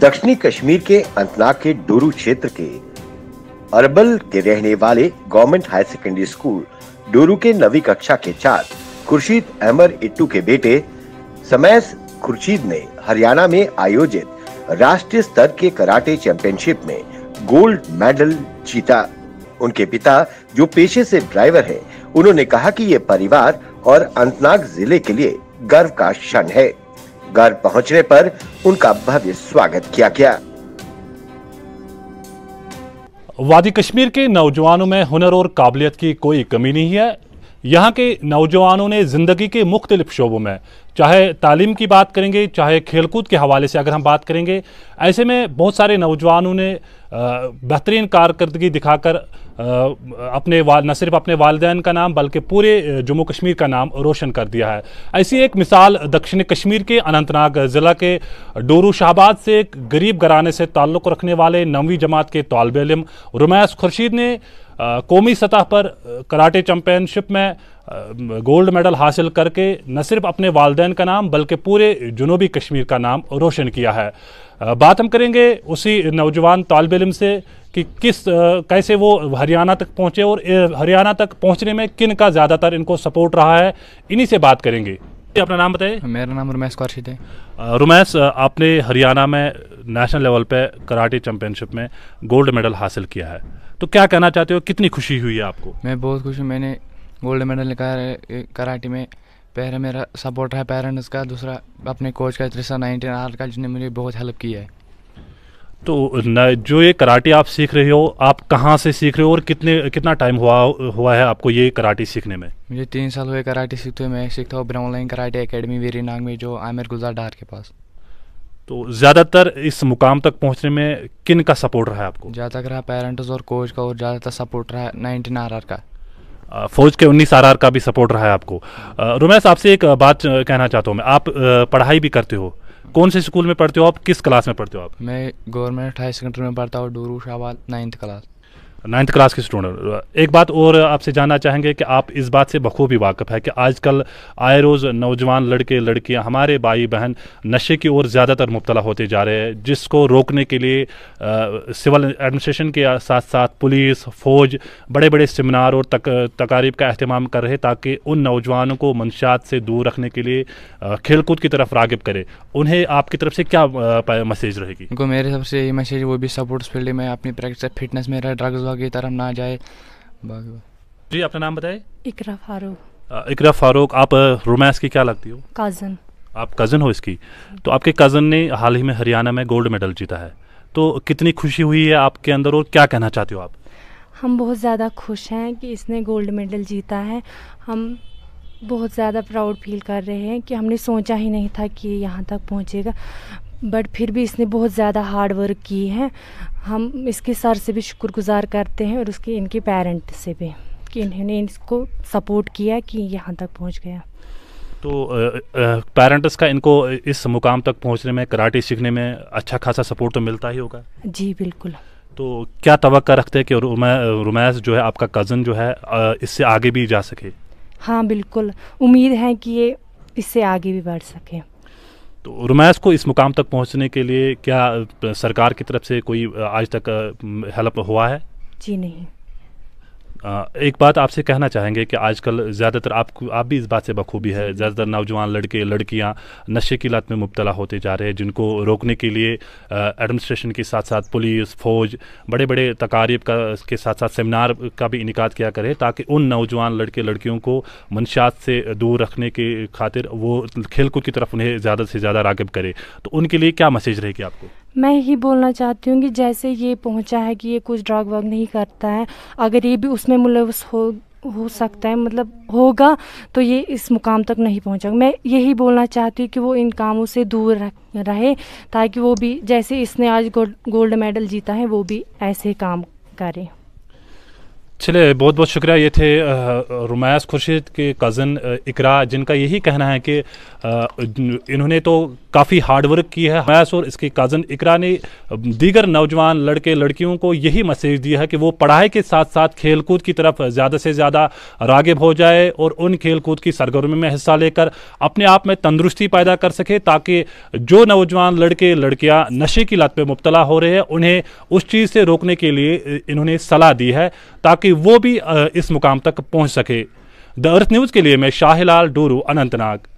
दक्षिणी कश्मीर के अंतनाग के डोरू क्षेत्र के अरबल के रहने वाले government higher secondary school Doru के नवी कक्षा के छात्र खुर्शीद अहमद इट्टू के बेटे समय खुर्शीद ने हरियाणा में आयोजित राष्ट्रीय स्तर के कराटे चैंपियनशिप में गोल्ड मेडल जीता उनके पिता जो पेशे से ड्राइवर हैं, उन्होंने कहा कि ये परिवार और अनंतनाग जिले के लिए गर्व का क्षण है घर पहुंचने पर उनका भव्य स्वागत किया गया वादी कश्मीर के नौजवानों में हुनर और काबिलियत की कोई कमी नहीं है यहाँ के नौजवानों ने ज़िंदगी के मुख्तलिफ शोबों में चाहे तालीम की बात करेंगे चाहे खेलकूद के हवाले से अगर हम बात करेंगे ऐसे में बहुत सारे नौजवानों ने बेहतरीन कारकर्दगी दिखाकर अपने वाल न सिर्फ अपने वालदेन का नाम बल्कि पूरे जम्मू कश्मीर का नाम रोशन कर दिया है ऐसी एक मिसाल दक्षिण कश्मीर के अनंतनाग ज़िला के डोरू शाहबाद से एक गरीब घराने से ताल्लुक़ रखने वाले नवी जमात के तलब इलम रुमैस खुर्शीद ने कौमी सतह पर कराटे चैम्पियनशिप में गोल्ड मेडल हासिल करके न सिर्फ अपने वालदेन का नाम बल्कि पूरे जनूबी कश्मीर का नाम रोशन किया है बात हम करेंगे उसी नौजवान तालब इम से कि किस कैसे वो हरियाणा तक पहुँचे और हरियाणा तक पहुँचने में किन का ज़्यादातर इनको सपोर्ट रहा है इन्हीं से बात करेंगे अपना नाम बताइए मेरा नाम रुमैस कौशिद है रुमैस आपने हरियाणा में नेशनल लेवल पे कराटे चैंपियनशिप में गोल्ड मेडल हासिल किया है तो क्या कहना चाहते हो कितनी खुशी हुई है आपको मैं बहुत खुश हूँ मैंने गोल्ड मेडल निकाला कराटे में पहले मेरा सपोर्ट है पेरेंट्स का दूसरा अपने कोच का त्रिशा नाइनटीन आर का जिसने मुझे बहुत हेल्प की है तो जो ये कराटे आप सीख रहे हो आप कहाँ से सीख रहे हो और कितने कितना टाइम हुआ हुआ है आपको ये कराटे सीखने में मुझे तीन साल हुए कराटे सीखते हुए मैं सीखता हूँ brown line karate academy Verinag में जो आमिर गुजार डार के पास तो ज़्यादातर इस मुकाम तक पहुँचने में किन का सपोर्ट रहा है आपको ज़्यादातर रहा पेरेंट्स और कोच का और ज़्यादातर सपोर्ट रहा नाइनटीन आर का फौज के उन्नीस आर का भी सपोर्ट रहा है आपको रोमैस आपसे एक बात कहना चाहता हूँ मैं आप पढ़ाई भी करते हो कौन से स्कूल में पढ़ते हो आप किस क्लास में पढ़ते हो आप मैं गवर्नमेंट हाई सेकेंडरी में पढ़ता हूँ Doru Shahabad ninth class ninth class के स्टूडेंट एक बात और आपसे जानना चाहेंगे कि आप इस बात से बखूबी वाकफ़ है कि आजकल आए रोज़ नौजवान लड़के लड़कियां हमारे भाई बहन नशे की ओर ज़्यादातर मुबतला होते जा रहे हैं जिसको रोकने के लिए सिविल एडमिनिस्ट्रेशन के साथ साथ पुलिस फ़ौज बड़े बड़े सेमिनार और तक, तकारीब का अहतमाम कर रहे ताकि उन नौजवानों को मंशात से दूर रखने के लिए खेलकूद की तरफ रागब करे उन्हें आपकी तरफ से क्या मैसेज रहेगी मेरे सबसे ये मैसेज वो भी सपोर्ट्स फील्ड में अपनी प्रैक्टिस फिटनेस में ड्रग्स की तरफ ना जाए जी अपना नाम बताए इकरा फारूक इकरा फारूक आप रोमांस की क्या लगती हो कज़न आप कज़न हो इसकी तो आपके कज़न ने हाल ही में हरियाणा में गोल्ड मेडल जीता है तो कितनी खुशी हुई है आपके अंदर और क्या कहना चाहते हो आप हम बहुत ज़्यादा खुश हैं कि इसने गोल्ड मेडल जीता है हम बहुत ज़्यादा प्राउड फील कर रहे हैं कि हमने सोचा ही नहीं था कि यहाँ तक पहुँचेगा बट फिर भी इसने बहुत ज़्यादा हार्ड वर्क की है हम इसके सर से भी शुक्रगुजार करते हैं और उसके इनके पेरेंट से भी कि इन्होंने इसको सपोर्ट किया कि यहाँ तक पहुँच गया तो पेरेंट्स का इनको इस मुकाम तक पहुँचने में कराटे सीखने में अच्छा खासा सपोर्ट तो मिलता ही होगा जी बिल्कुल तो क्या तवक्का रखते हैं कि रुमैस जो है आपका कज़न जो है इससे आगे भी जा सके हाँ बिल्कुल उम्मीद है कि ये इससे आगे भी बढ़ सकें तो रुमैस को इस मुकाम तक पहुंचने के लिए क्या सरकार की तरफ से कोई आज तक हेल्प हुआ है जी नहीं एक बात आपसे कहना चाहेंगे कि आजकल ज़्यादातर आप आप भी इस बात से बखूबी है ज़्यादातर नौजवान लड़के लड़कियां नशे की लत में मुबतला होते जा रहे हैं जिनको रोकने के लिए एडमिनिस्ट्रेशन के साथ साथ पुलिस फौज बड़े बड़े तकारीब का के साथ साथ सेमिनार का भी इनका किया करें ताकि उन नौजवान लड़के लड़कियों को मनशात से दूर रखने के खातिर वो खेल की तरफ उन्हें ज़्यादा से ज़्यादा रागब करे तो उनके लिए क्या मैसेज रहेगी आपको मैं यही बोलना चाहती हूँ कि जैसे ये पहुँचा है कि ये कुछ ड्रग वग नहीं करता है अगर ये भी उसमें मुलवस हो हो सकता है मतलब होगा तो ये इस मुकाम तक नहीं पहुँचा मैं यही बोलना चाहती हूँ कि वो इन कामों से दूर रहे ताकि वो भी जैसे इसने आज गोल्ड मेडल जीता है वो भी ऐसे काम करें चले बहुत बहुत शुक्रिया ये थे रुमैस खुर्शीद के कज़न इकरा जिनका यही कहना है कि इन्होंने तो काफ़ी हार्डवर्क की है रुमैस और इसके कज़न इकरा ने दीगर नौजवान लड़के लड़कियों को यही मैसेज दिया है कि वो पढ़ाई के साथ साथ खेलकूद की तरफ ज़्यादा से ज़्यादा रागब हो जाए और उन खेलकूद की सरगर्मी में हिस्सा लेकर अपने आप में तंदुरुस्ती पैदा कर सके ताकि जो नौजवान लड़के लड़कियाँ नशे की लत पर मुबतला हो रहे हैं उन्हें उस चीज़ से रोकने के लिए इन्होंने सलाह दी है ताकि ताकि वो भी इस मुकाम तक पहुँच सके द अर्थ न्यूज़ के लिए मैं शाहिलाल डोरू अनंतनाग